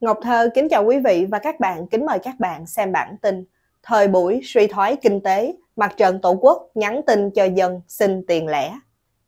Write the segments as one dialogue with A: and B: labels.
A: Ngọc Thơ kính chào quý vị và các bạn, kính mời các bạn xem bản tin Thời buổi suy thoái kinh tế, mặt trận Tổ quốc nhắn tin cho dân xin tiền lẻ.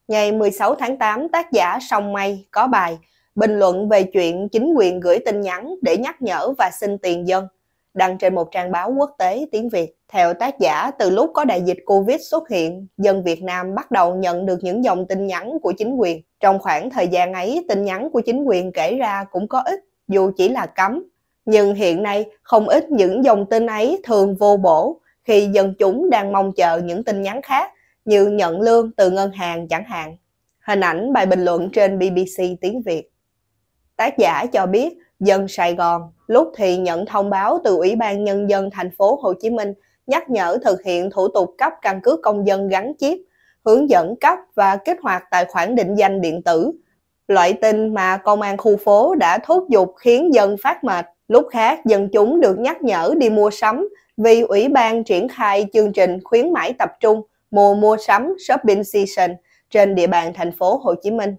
A: Ngày 16 tháng 8, tác giả Song Mây có bài bình luận về chuyện chính quyền gửi tin nhắn để nhắc nhở và xin tiền dân, đăng trên một trang báo quốc tế tiếng Việt. Theo tác giả, từ lúc có đại dịch Covid xuất hiện, dân Việt Nam bắt đầu nhận được những dòng tin nhắn của chính quyền. Trong khoảng thời gian ấy, tin nhắn của chính quyền kể ra cũng có ích dù chỉ là cấm. Nhưng hiện nay, không ít những dòng tin ấy thường vô bổ khi dân chúng đang mong chờ những tin nhắn khác như nhận lương từ ngân hàng chẳng hạn. Hình ảnh bài bình luận trên BBC tiếng Việt. Tác giả cho biết dân Sài Gòn lúc thì nhận thông báo từ Ủy ban Nhân dân thành phố Hồ Chí Minh nhắc nhở thực hiện thủ tục cấp căn cước công dân gắn chip, hướng dẫn cấp và kích hoạt tài khoản định danh điện tử loại tin mà công an khu phố đã thúc giục khiến dân phát mệt. Lúc khác, dân chúng được nhắc nhở đi mua sắm vì Ủy ban triển khai chương trình khuyến mãi tập trung mùa mua sắm shopping season trên địa bàn thành phố Hồ Chí Minh.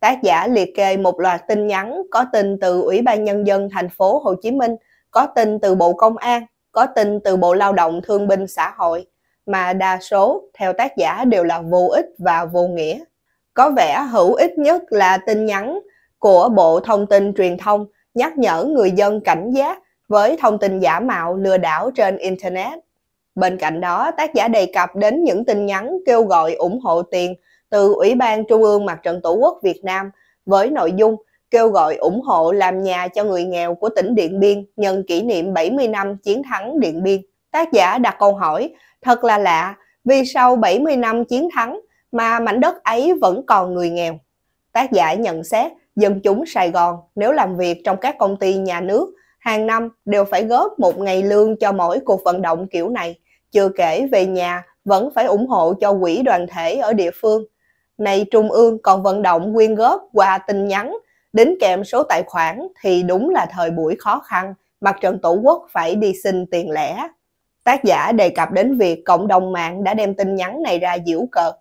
A: Tác giả liệt kê một loạt tin nhắn có tin từ Ủy ban Nhân dân thành phố Hồ Chí Minh, có tin từ Bộ Công an, có tin từ Bộ Lao động Thương binh Xã hội, mà đa số, theo tác giả, đều là vô ích và vô nghĩa có vẻ hữu ích nhất là tin nhắn của Bộ Thông tin Truyền thông nhắc nhở người dân cảnh giác với thông tin giả mạo lừa đảo trên Internet. Bên cạnh đó, tác giả đề cập đến những tin nhắn kêu gọi ủng hộ tiền từ Ủy ban Trung ương Mặt trận Tổ quốc Việt Nam với nội dung kêu gọi ủng hộ làm nhà cho người nghèo của tỉnh Điện Biên nhân kỷ niệm 70 năm chiến thắng Điện Biên. Tác giả đặt câu hỏi, thật là lạ, vì sau 70 năm chiến thắng, mà mảnh đất ấy vẫn còn người nghèo. Tác giả nhận xét dân chúng Sài Gòn nếu làm việc trong các công ty nhà nước hàng năm đều phải góp một ngày lương cho mỗi cuộc vận động kiểu này, chưa kể về nhà vẫn phải ủng hộ cho quỹ đoàn thể ở địa phương. nay Trung ương còn vận động quyên góp qua tin nhắn, đính kèm số tài khoản thì đúng là thời buổi khó khăn, mặt trận tổ quốc phải đi xin tiền lẻ. Tác giả đề cập đến việc cộng đồng mạng đã đem tin nhắn này ra giễu cợt,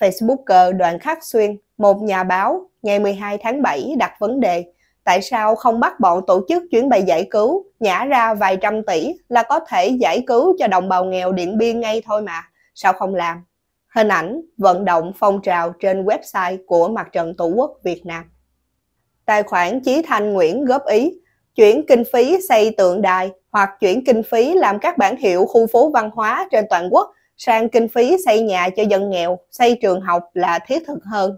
A: Facebooker Đoàn Khắc Xuyên, một nhà báo, ngày 12 tháng 7 đặt vấn đề Tại sao không bắt bọn tổ chức chuyến bay giải cứu, nhả ra vài trăm tỷ là có thể giải cứu cho đồng bào nghèo Điện Biên ngay thôi mà, sao không làm? Hình ảnh vận động phong trào trên website của Mặt trận Tổ quốc Việt Nam. Tài khoản Chí Thanh Nguyễn góp ý, chuyển kinh phí xây tượng đài hoặc chuyển kinh phí làm các bản hiệu khu phố văn hóa trên toàn quốc sang kinh phí xây nhà cho dân nghèo, xây trường học là thiết thực hơn.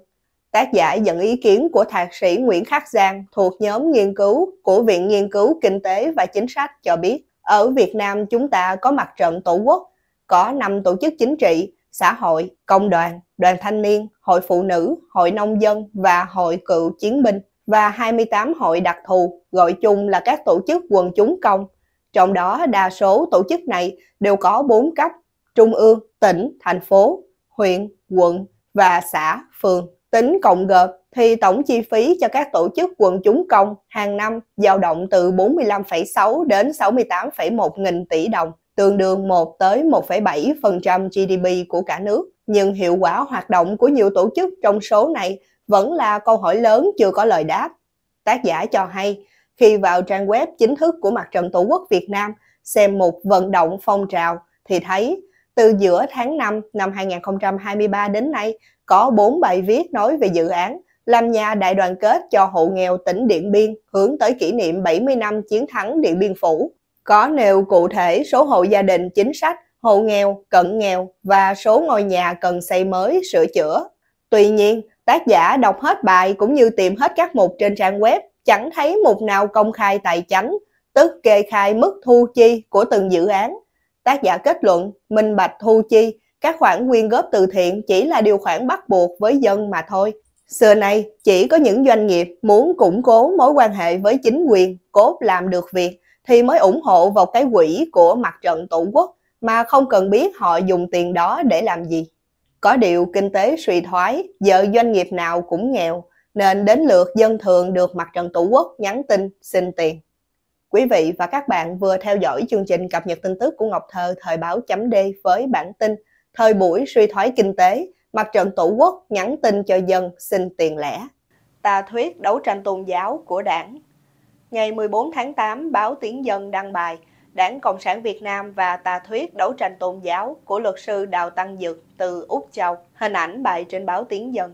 A: Tác giả dẫn ý kiến của thạc sĩ Nguyễn Khắc Giang thuộc nhóm nghiên cứu của Viện Nghiên cứu Kinh tế và Chính sách cho biết, ở Việt Nam chúng ta có mặt trận tổ quốc, có 5 tổ chức chính trị, xã hội, công đoàn, đoàn thanh niên, hội phụ nữ, hội nông dân và hội cựu chiến binh và 28 hội đặc thù, gọi chung là các tổ chức quần chúng công. Trong đó, đa số tổ chức này đều có 4 cấp trung ương, tỉnh, thành phố, huyện, quận và xã, phường. Tính cộng gộp thì tổng chi phí cho các tổ chức quần chúng công hàng năm dao động từ 45,6 đến 68,1 nghìn tỷ đồng, tương đương 1 tới 1,7% GDP của cả nước. Nhưng hiệu quả hoạt động của nhiều tổ chức trong số này vẫn là câu hỏi lớn chưa có lời đáp. Tác giả cho hay, khi vào trang web chính thức của Mặt trận Tổ quốc Việt Nam xem một vận động phong trào thì thấy từ giữa tháng 5 năm 2023 đến nay, có 4 bài viết nói về dự án làm nhà đại đoàn kết cho hộ nghèo tỉnh Điện Biên hướng tới kỷ niệm 70 năm chiến thắng Điện Biên Phủ. Có nêu cụ thể số hộ gia đình chính sách, hộ nghèo, cận nghèo và số ngôi nhà cần xây mới, sửa chữa. Tuy nhiên, tác giả đọc hết bài cũng như tìm hết các mục trên trang web chẳng thấy mục nào công khai tài chánh, tức kê khai mức thu chi của từng dự án. Tác giả kết luận, minh bạch thu chi, các khoản quyên góp từ thiện chỉ là điều khoản bắt buộc với dân mà thôi. Xưa nay, chỉ có những doanh nghiệp muốn củng cố mối quan hệ với chính quyền, cốt làm được việc, thì mới ủng hộ vào cái quỹ của mặt trận tổ quốc mà không cần biết họ dùng tiền đó để làm gì. Có điều kinh tế suy thoái, giờ doanh nghiệp nào cũng nghèo, nên đến lượt dân thường được mặt trận tổ quốc nhắn tin xin tiền. Quý vị và các bạn vừa theo dõi chương trình cập nhật tin tức của Ngọc Thơ thời báo chấm D với bản tin Thời buổi suy thoái kinh tế, mặt trận tổ quốc nhắn tin cho dân xin tiền lẻ. Tà thuyết đấu tranh tôn giáo của đảng Ngày 14 tháng 8, báo Tiếng Dân đăng bài Đảng Cộng sản Việt Nam và tà thuyết đấu tranh tôn giáo của luật sư Đào Tăng Dực từ Úc Châu, hình ảnh bài trên báo Tiếng Dân.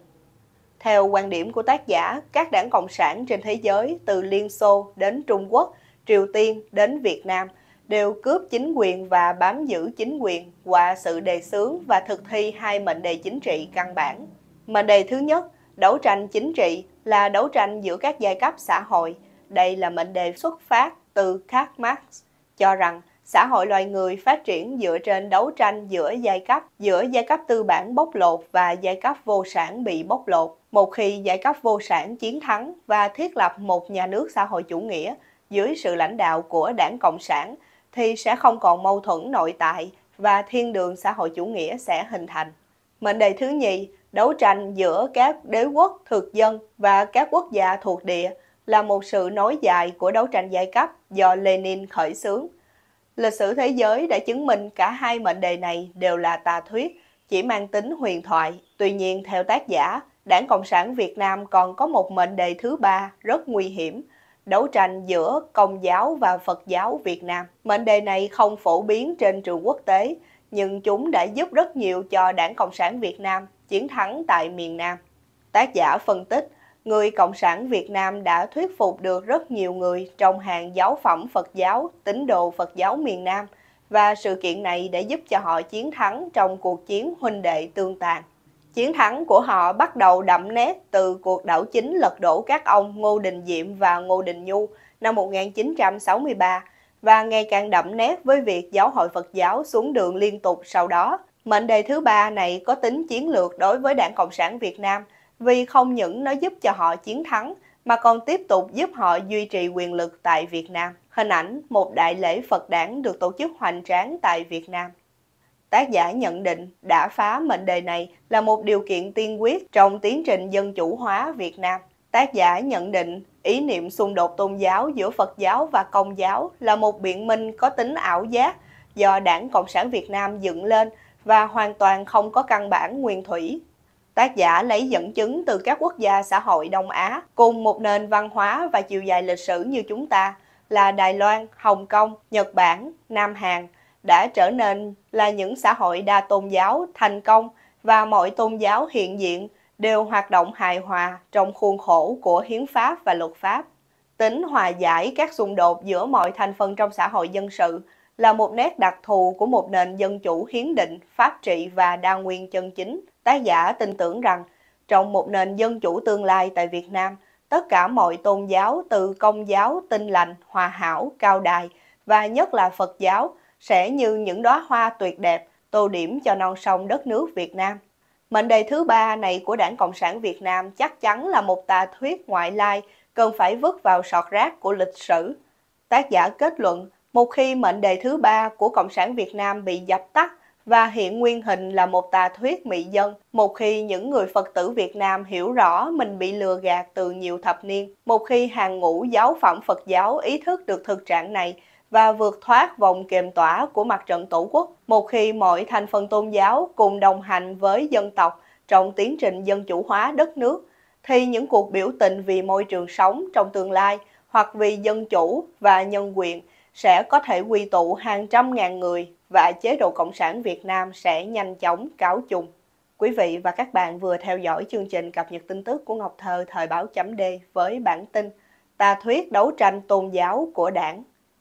A: Theo quan điểm của tác giả, các đảng Cộng sản trên thế giới từ Liên Xô đến Trung Quốc – Triều Tiên đến Việt Nam đều cướp chính quyền và bám giữ chính quyền qua sự đề xướng và thực thi hai mệnh đề chính trị căn bản. Mệnh đề thứ nhất, đấu tranh chính trị là đấu tranh giữa các giai cấp xã hội. Đây là mệnh đề xuất phát từ Karl Marx cho rằng xã hội loài người phát triển dựa trên đấu tranh giữa giai cấp, giữa giai cấp tư bản bóc lột và giai cấp vô sản bị bóc lột. Một khi giai cấp vô sản chiến thắng và thiết lập một nhà nước xã hội chủ nghĩa, dưới sự lãnh đạo của đảng Cộng sản thì sẽ không còn mâu thuẫn nội tại và thiên đường xã hội chủ nghĩa sẽ hình thành. Mệnh đề thứ nhì, đấu tranh giữa các đế quốc thực dân và các quốc gia thuộc địa là một sự nối dài của đấu tranh giai cấp do Lenin khởi xướng. Lịch sử thế giới đã chứng minh cả hai mệnh đề này đều là tà thuyết, chỉ mang tính huyền thoại. Tuy nhiên, theo tác giả, Đảng Cộng sản Việt Nam còn có một mệnh đề thứ ba rất nguy hiểm – đấu tranh giữa Công giáo và Phật giáo Việt Nam. Mệnh đề này không phổ biến trên trường quốc tế, nhưng chúng đã giúp rất nhiều cho Đảng Cộng sản Việt Nam chiến thắng tại miền Nam. Tác giả phân tích, người Cộng sản Việt Nam đã thuyết phục được rất nhiều người trong hàng giáo phẩm Phật giáo, tín đồ Phật giáo miền Nam và sự kiện này đã giúp cho họ chiến thắng trong cuộc chiến huynh đệ tương tàn. Chiến thắng của họ bắt đầu đậm nét từ cuộc đảo chính lật đổ các ông Ngô Đình Diệm và Ngô Đình Nhu năm 1963 và ngày càng đậm nét với việc giáo hội Phật giáo xuống đường liên tục sau đó. Mệnh đề thứ ba này có tính chiến lược đối với Đảng Cộng sản Việt Nam vì không những nó giúp cho họ chiến thắng mà còn tiếp tục giúp họ duy trì quyền lực tại Việt Nam. Hình ảnh một đại lễ Phật đảng được tổ chức hoành tráng tại Việt Nam tác giả nhận định đã phá mệnh đề này là một điều kiện tiên quyết trong tiến trình dân chủ hóa Việt Nam. Tác giả nhận định ý niệm xung đột tôn giáo giữa Phật giáo và Công giáo là một biện minh có tính ảo giác do Đảng Cộng sản Việt Nam dựng lên và hoàn toàn không có căn bản nguyên thủy. Tác giả lấy dẫn chứng từ các quốc gia xã hội Đông Á cùng một nền văn hóa và chiều dài lịch sử như chúng ta là Đài Loan, Hồng Kông, Nhật Bản, Nam Hàn, đã trở nên là những xã hội đa tôn giáo thành công và mọi tôn giáo hiện diện đều hoạt động hài hòa trong khuôn khổ của hiến pháp và luật pháp. Tính hòa giải các xung đột giữa mọi thành phần trong xã hội dân sự là một nét đặc thù của một nền dân chủ hiến định, pháp trị và đa nguyên chân chính. Tác giả tin tưởng rằng trong một nền dân chủ tương lai tại Việt Nam, tất cả mọi tôn giáo từ công giáo, tinh lành, hòa hảo, cao đài và nhất là Phật giáo sẽ như những đóa hoa tuyệt đẹp tô điểm cho non sông đất nước Việt Nam. Mệnh đề thứ ba này của Đảng Cộng sản Việt Nam chắc chắn là một tà thuyết ngoại lai cần phải vứt vào sọt rác của lịch sử. Tác giả kết luận, một khi mệnh đề thứ ba của Cộng sản Việt Nam bị dập tắt và hiện nguyên hình là một tà thuyết mị dân, một khi những người Phật tử Việt Nam hiểu rõ mình bị lừa gạt từ nhiều thập niên, một khi hàng ngũ giáo phẩm Phật giáo ý thức được thực trạng này, và vượt thoát vòng kiềm tỏa của mặt trận Tổ quốc một khi mọi thành phần tôn giáo cùng đồng hành với dân tộc trong tiến trình dân chủ hóa đất nước, thì những cuộc biểu tình vì môi trường sống trong tương lai hoặc vì dân chủ và nhân quyền sẽ có thể quy tụ hàng trăm ngàn người và chế độ Cộng sản Việt Nam sẽ nhanh chóng cáo chung. Quý vị và các bạn vừa theo dõi chương trình cập nhật tin tức của Ngọc Thơ thời báo chấm D với bản tin Tà thuyết đấu tranh tôn giáo của đảng